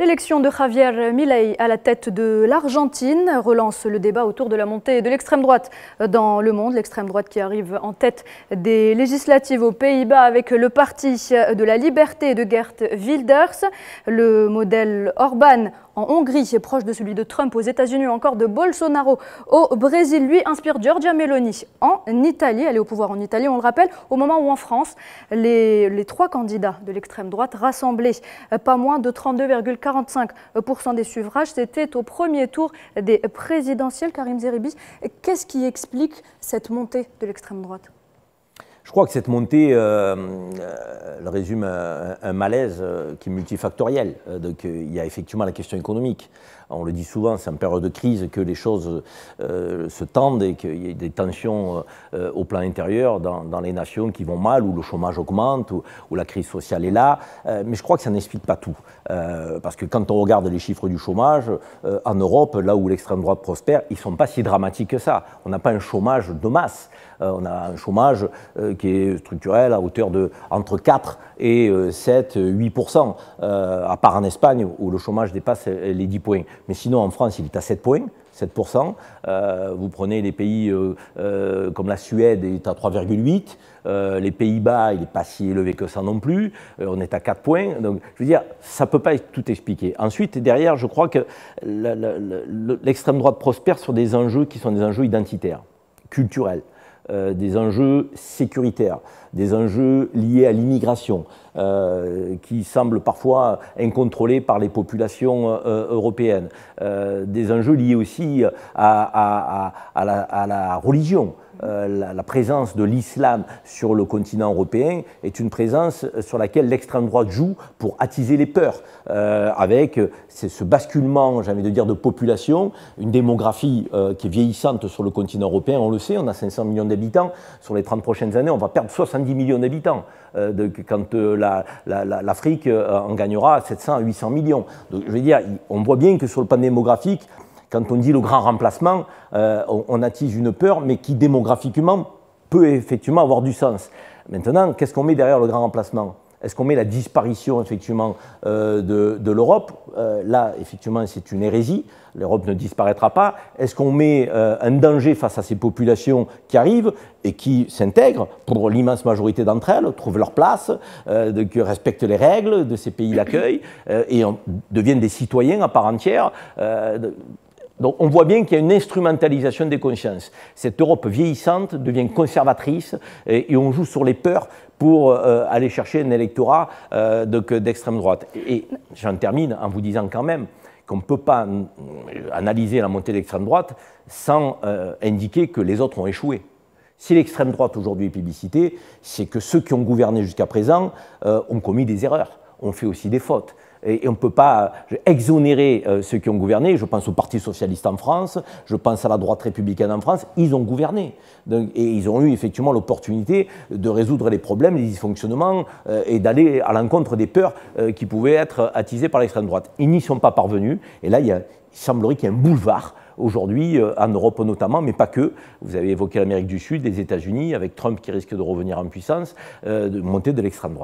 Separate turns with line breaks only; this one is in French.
L'élection de Javier Milei à la tête de l'Argentine relance le débat autour de la montée de l'extrême droite dans le monde. L'extrême droite qui arrive en tête des législatives aux Pays-Bas avec le parti de la liberté de Gert Wilders, le modèle Orban en Hongrie, est proche de celui de Trump aux États-Unis ou encore de Bolsonaro au Brésil, lui inspire Giorgia Meloni en Italie. Elle est au pouvoir en Italie, on le rappelle, au moment où en France, les, trois candidats de l'extrême droite rassemblés pas moins de 32,4 45% des suffrages. C'était au premier tour des présidentielles. Karim Zeribi, qu'est-ce qui explique cette montée de l'extrême droite
je crois que cette montée euh, euh, résume un, malaise euh, qui est multifactoriel. Donc, il y a effectivement la question économique. On le dit souvent, c'est en période de crise que les choses se tendent et qu'il y a des tensions au plan intérieur dans, les nations qui vont mal, où le chômage augmente, où, la crise sociale est là. mais je crois que ça n'explique pas tout. parce que quand on regarde les chiffres du chômage, en Europe, là où l'extrême droite prospère, ils ne sont pas si dramatiques que ça. On n'a pas un chômage de masse. on a un chômage qui est structurel à hauteur de entre 4 et 7, euh, 8%, euh, à part en Espagne où le chômage dépasse les 10 points. Mais sinon, en France, il est à 7 points. 7%. Euh, vous prenez les pays comme la Suède, il est à 3,8. les Pays-Bas, il n'est pas si élevé que ça non plus. on est à 4 points. Donc, je veux dire, ça ne peut pas être tout expliqué Ensuite, derrière, je crois que l'extrême droite prospère sur des enjeux qui sont des enjeux identitaires, culturels. Euh, des enjeux sécuritaires, des enjeux liés à l'immigration, euh, qui semblent parfois incontrôlés par les populations euh, européennes, des enjeux liés aussi à, la, religion. La, la, présence de l'islam sur le continent européen est une présence sur laquelle l'extrême droite joue pour attiser les peurs, avec ce basculement, j'ai envie de dire, de population, une démographie qui est vieillissante sur le continent européen, on le sait, on a 500 millions d'habitants sur les 30 prochaines années, on va perdre 70 millions d'habitants euh, quand euh, l'Afrique euh, en gagnera 700 à 800 millions. Donc, je veux dire, on voit bien que sur le plan démographique, quand on dit le grand remplacement, on, on attise une peur, mais qui démographiquement peut effectivement avoir du sens. Maintenant, qu'est-ce qu'on met derrière le grand remplacement est-ce qu'on met la disparition effectivement euh, de, l'Europe euh, Là, effectivement, c'est une hérésie. L'Europe ne disparaîtra pas. Est-ce qu'on met euh, un danger face à ces populations qui arrivent et qui s'intègrent Pour l'immense majorité d'entre elles, trouvent leur place, de, respectent les règles de ces pays d'accueil et deviennent des citoyens à part entière donc on voit bien qu'il y a une instrumentalisation des consciences. Cette Europe vieillissante devient conservatrice et, on joue sur les peurs pour euh, aller chercher un électorat euh, d'extrême droite. Et, j'en termine en vous disant quand même qu'on ne peut pas euh, analyser la montée de l'extrême droite sans indiquer que les autres ont échoué. Si l'extrême droite aujourd'hui est publicité, c'est que ceux qui ont gouverné jusqu'à présent ont commis des erreurs, ont fait aussi des fautes. Et, on ne peut pas euh, exonérer euh, ceux qui ont gouverné. Je pense au Parti socialiste en France, je pense à la droite républicaine en France. Ils ont gouverné. et ils ont eu effectivement l'opportunité de résoudre les problèmes, les dysfonctionnements euh, et d'aller à l'encontre des peurs qui pouvaient être attisées par l'extrême droite. Ils n'y sont pas parvenus. Et là, il, semblerait qu'il y ait un boulevard aujourd'hui, en Europe notamment, mais pas que. Vous avez évoqué l'Amérique du Sud, les États-Unis, avec Trump qui risque de revenir en puissance, de monter de l'extrême droite.